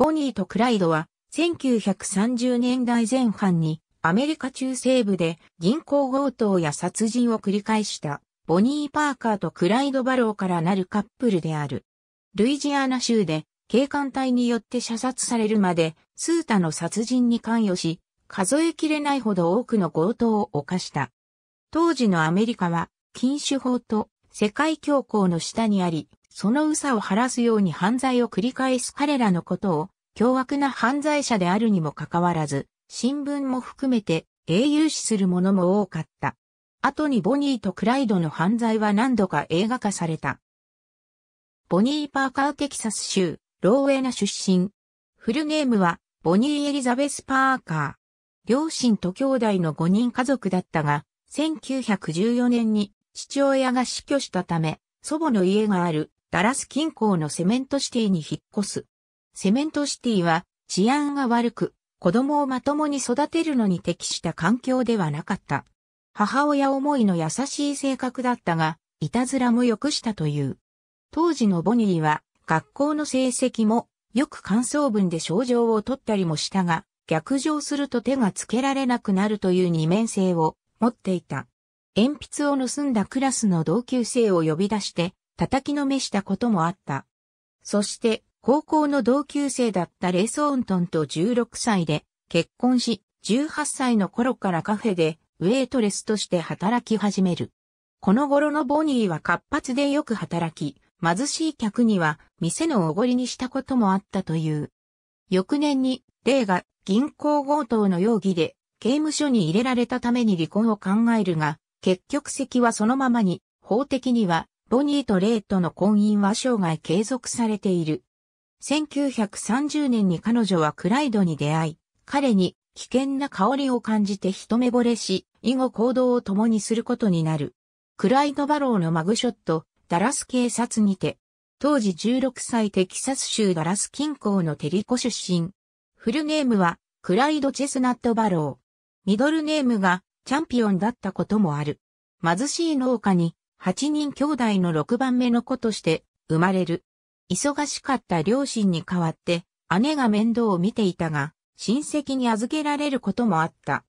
ボニーとクライドは1930年代前半にアメリカ中西部で銀行強盗や殺人を繰り返したボニー・パーカーとクライド・バローからなるカップルである。ルイジアナ州で警官隊によって射殺されるまでスータの殺人に関与し、数えきれないほど多くの強盗を犯した。当時のアメリカは禁酒法と世界恐慌の下にあり、その憂さを晴らすように犯罪を繰り返す彼らのことを、凶悪な犯罪者であるにもかかわらず、新聞も含めて英雄視する者も多かった。後にボニーとクライドの犯罪は何度か映画化された。ボニー・パーカー・テキサス州、ローウェナ出身。フルネームは、ボニー・エリザベス・パーカー。両親と兄弟の5人家族だったが、1914年に父親が死去したため、祖母の家があるダラス近郊のセメントシティに引っ越す。セメントシティは治安が悪く、子供をまともに育てるのに適した環境ではなかった。母親思いの優しい性格だったが、いたずらも良くしたという。当時のボニーは、学校の成績も、よく感想文で症状を取ったりもしたが、逆上すると手がつけられなくなるという二面性を持っていた。鉛筆を盗んだクラスの同級生を呼び出して、叩きのめしたこともあった。そして、高校の同級生だったレソーントンと16歳で結婚し、18歳の頃からカフェでウェイトレスとして働き始める。この頃のボニーは活発でよく働き、貧しい客には店のおごりにしたこともあったという。翌年に、レイが銀行強盗の容疑で刑務所に入れられたために離婚を考えるが、結局席はそのままに、法的にはボニーとレイとの婚姻は生涯継続されている。1930年に彼女はクライドに出会い、彼に危険な香りを感じて一目惚れし、以後行動を共にすることになる。クライド・バローのマグショット、ダラス警察にて、当時16歳テキサス州ダラス近郊のテリコ出身。フルネームは、クライド・チェスナット・バロー。ミドルネームが、チャンピオンだったこともある。貧しい農家に8人兄弟の6番目の子として生まれる。忙しかった両親に代わって姉が面倒を見ていたが、親戚に預けられることもあった。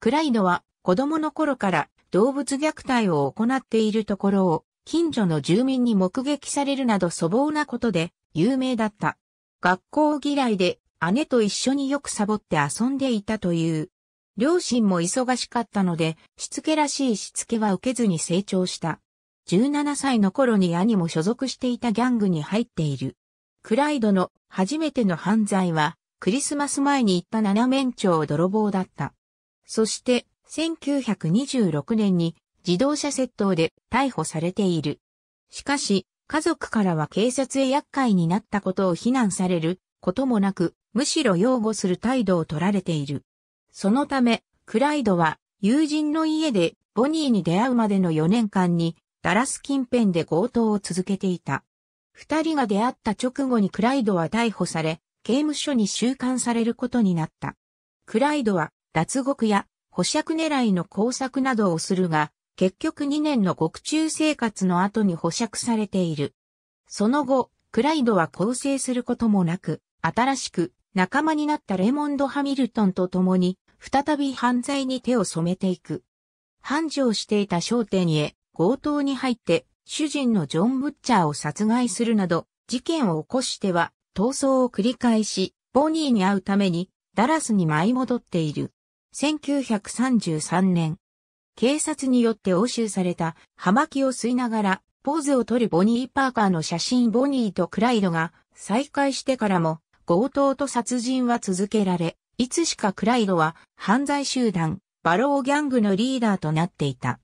クライドは子供の頃から動物虐待を行っているところを近所の住民に目撃されるなど粗暴なことで有名だった。学校嫌いで姉と一緒によくサボって遊んでいたという。両親も忙しかったので、しつけらしいしつけは受けずに成長した。17歳の頃に兄も所属していたギャングに入っている。クライドの初めての犯罪は、クリスマス前に行った七面鳥泥棒だった。そして、1926年に自動車窃盗で逮捕されている。しかし、家族からは警察へ厄介になったことを非難されることもなく、むしろ擁護する態度を取られている。そのため、クライドは友人の家でボニーに出会うまでの4年間にダラス近辺で強盗を続けていた。二人が出会った直後にクライドは逮捕され、刑務所に収監されることになった。クライドは脱獄や保釈狙いの工作などをするが、結局2年の獄中生活の後に保釈されている。その後、クライドは更生することもなく、新しく仲間になったレモンド・ハミルトンと共に、再び犯罪に手を染めていく。繁盛していた商店へ、強盗に入って、主人のジョン・ブッチャーを殺害するなど、事件を起こしては、逃走を繰り返し、ボニーに会うために、ダラスに舞い戻っている。1933年、警察によって押収された、葉巻を吸いながら、ポーズを取るボニー・パーカーの写真ボニーとクライドが、再会してからも、強盗と殺人は続けられ、いつしかクライドは、犯罪集団、バローギャングのリーダーとなっていた。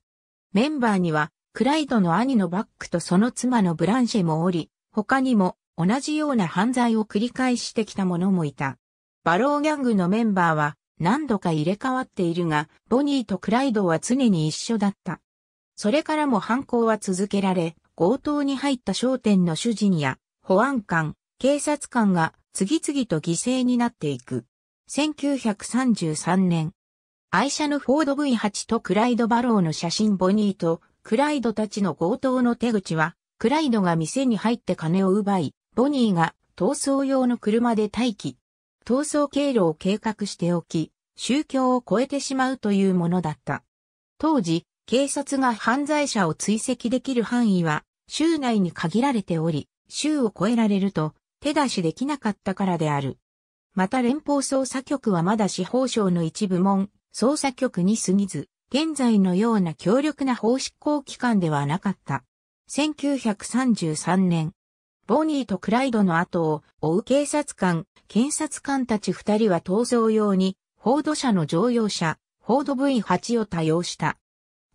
メンバーには、クライドの兄のバックとその妻のブランシェもおり、他にも同じような犯罪を繰り返してきた者もいた。バローギャングのメンバーは何度か入れ替わっているが、ボニーとクライドは常に一緒だった。それからも犯行は続けられ、強盗に入った商店の主人や保安官、警察官が次々と犠牲になっていく。1933年、愛車のフォード V8 とクライド・バローの写真ボニーと、クライドたちの強盗の手口は、クライドが店に入って金を奪い、ボニーが逃走用の車で待機。逃走経路を計画しておき、宗教を超えてしまうというものだった。当時、警察が犯罪者を追跡できる範囲は、州内に限られており、州を超えられると、手出しできなかったからである。また連邦捜査局はまだ司法省の一部門、捜査局に過ぎず、現在のような強力な法執行機関ではなかった。1933年、ボニーとクライドの後を追う警察官、検察官たち二人は逃走用に、フォード社の乗用車、フォード V8 を多用した。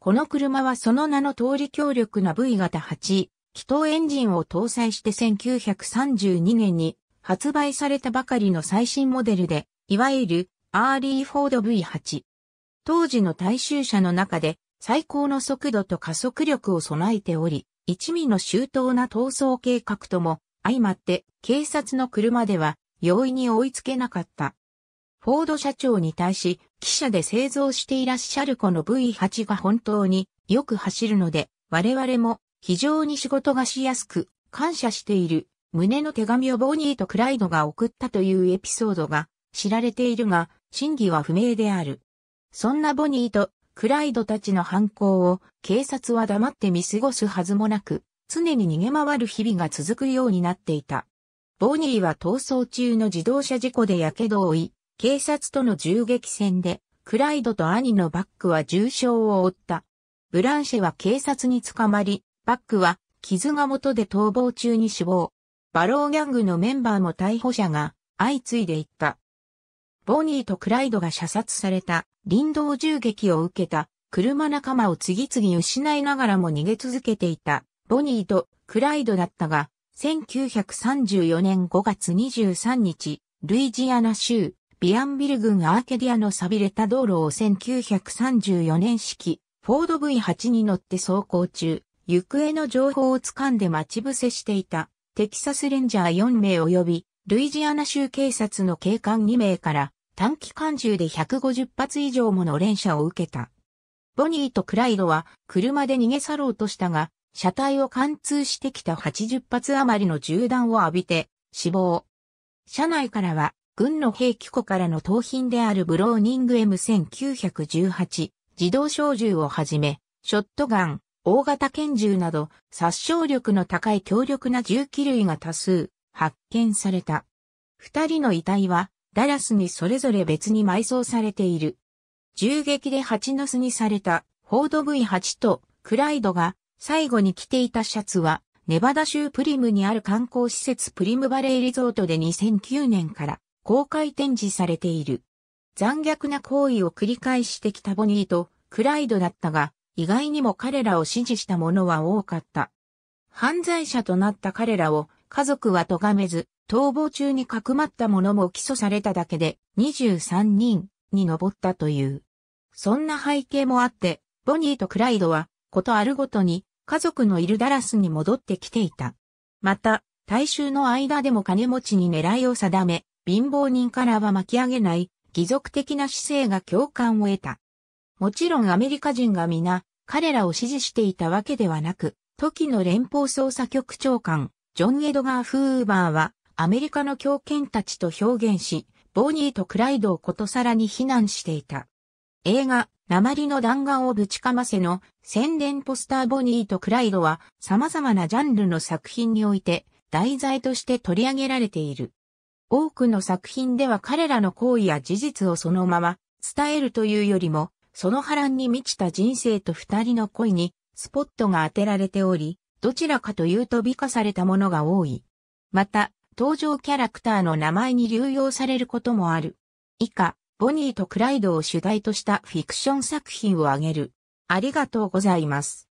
この車はその名の通り強力な V 型8、気筒エンジンを搭載して1932年に発売されたばかりの最新モデルで、いわゆるアーリーフォード V8。当時の大衆車の中で最高の速度と加速力を備えており、一味の周到な逃走計画とも相まって警察の車では容易に追いつけなかった。フォード社長に対し、記者で製造していらっしゃるこの V8 が本当によく走るので、我々も非常に仕事がしやすく、感謝している、胸の手紙をボニーとクライドが送ったというエピソードが知られているが、真偽は不明である。そんなボニーとクライドたちの犯行を警察は黙って見過ごすはずもなく、常に逃げ回る日々が続くようになっていた。ボニーは逃走中の自動車事故で火傷を負い、警察との銃撃戦で、クライドと兄のバックは重傷を負った。ブランシェは警察に捕まり、バックは傷が元で逃亡中に死亡。バローギャングのメンバーも逮捕者が相次いでいった。ボニーとクライドが射殺された林道銃撃を受けた車仲間を次々失いながらも逃げ続けていたボニーとクライドだったが、1934年5月23日、ルイジアナ州ビアンビル郡アーケディアの錆びれた道路を1934年式フォード V8 に乗って走行中、行方の情報を掴んで待ち伏せしていたテキサスレンジャー4名及びルイジアナ州警察の警官2名から短期間中で150発以上もの連射を受けた。ボニーとクライドは車で逃げ去ろうとしたが、車体を貫通してきた80発余りの銃弾を浴びて死亡。車内からは軍の兵器庫からの盗品であるブローニング M1918 自動小銃をはじめ、ショットガン、大型拳銃など殺傷力の高い強力な銃器類が多数発見された。二人の遺体はダラスにそれぞれ別に埋葬されている。銃撃で蜂の巣にされたフォード V8 とクライドが最後に着ていたシャツはネバダ州プリムにある観光施設プリムバレーリゾートで2009年から公開展示されている。残虐な行為を繰り返してきたボニーとクライドだったが、意外にも彼らを支持した者は多かった。犯罪者となった彼らを家族は咎めず、逃亡中にかくまった者も起訴されただけで23人に上ったという。そんな背景もあって、ボニーとクライドは、ことあるごとに、家族のいるダラスに戻ってきていた。また、大衆の間でも金持ちに狙いを定め、貧乏人からは巻き上げない、義族的な姿勢が共感を得た。もちろんアメリカ人が皆、彼らを支持していたわけではなく、時の連邦捜査局長官、ジョン・エドガー・フーバーは、アメリカの狂犬たちと表現し、ボニーとクライドをことさらに非難していた。映画、鉛の弾丸をぶちかませの宣伝ポスターボニーとクライドは様々なジャンルの作品において題材として取り上げられている。多くの作品では彼らの行為や事実をそのまま伝えるというよりも、その波乱に満ちた人生と二人の恋にスポットが当てられており、どちらかというと美化されたものが多い。また、登場キャラクターの名前に流用されることもある。以下、ボニーとクライドを主題としたフィクション作品を挙げる。ありがとうございます。